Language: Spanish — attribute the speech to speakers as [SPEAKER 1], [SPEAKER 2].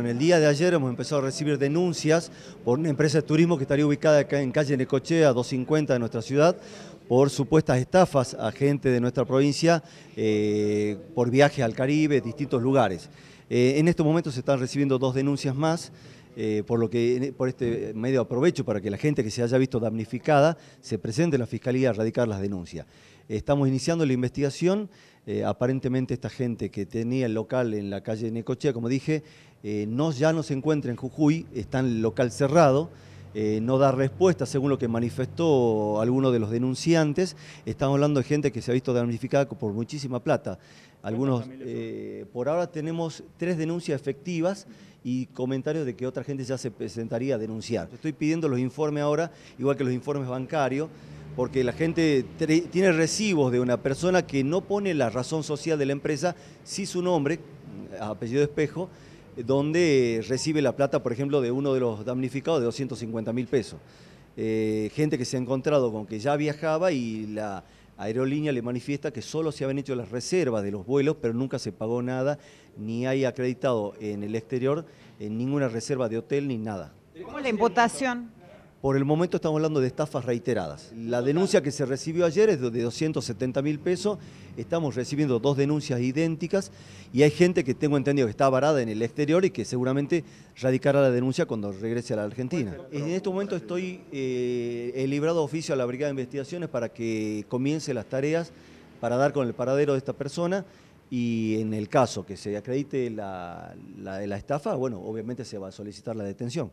[SPEAKER 1] En el día de ayer hemos empezado a recibir denuncias por una empresa de turismo que estaría ubicada acá en calle Necochea, 250 de nuestra ciudad, por supuestas estafas a gente de nuestra provincia eh, por viajes al Caribe, distintos lugares. Eh, en estos momentos se están recibiendo dos denuncias más. Eh, por lo que por este medio aprovecho para que la gente que se haya visto damnificada se presente en la Fiscalía a radicar las denuncias. Estamos iniciando la investigación eh, aparentemente esta gente que tenía el local en la calle Necochea, como dije, eh, no, ya no se encuentra en Jujuy, está en el local cerrado. Eh, no da respuesta, según lo que manifestó alguno de los denunciantes. Estamos hablando de gente que se ha visto damnificada por muchísima plata. Algunos, por ahora tenemos tres denuncias efectivas y comentarios de que otra gente ya se presentaría a denunciar. Estoy pidiendo los informes ahora, igual que los informes bancarios porque la gente tiene recibos de una persona que no pone la razón social de la empresa, sí su nombre, mm, apellido espejo, eh, donde recibe la plata, por ejemplo, de uno de los damnificados de 250 mil pesos. Eh, gente que se ha encontrado con que ya viajaba y la aerolínea le manifiesta que solo se habían hecho las reservas de los vuelos, pero nunca se pagó nada, ni hay acreditado en el exterior en ninguna reserva de hotel ni nada. ¿Cómo la imputación? Por el momento estamos hablando de estafas reiteradas. La denuncia que se recibió ayer es de 270 mil pesos. Estamos recibiendo dos denuncias idénticas y hay gente que tengo entendido que está varada en el exterior y que seguramente radicará la denuncia cuando regrese a la Argentina. En este momento estoy eh, he librado oficio a la Brigada de Investigaciones para que comience las tareas para dar con el paradero de esta persona y en el caso que se acredite la, la estafa, bueno, obviamente se va a solicitar la detención.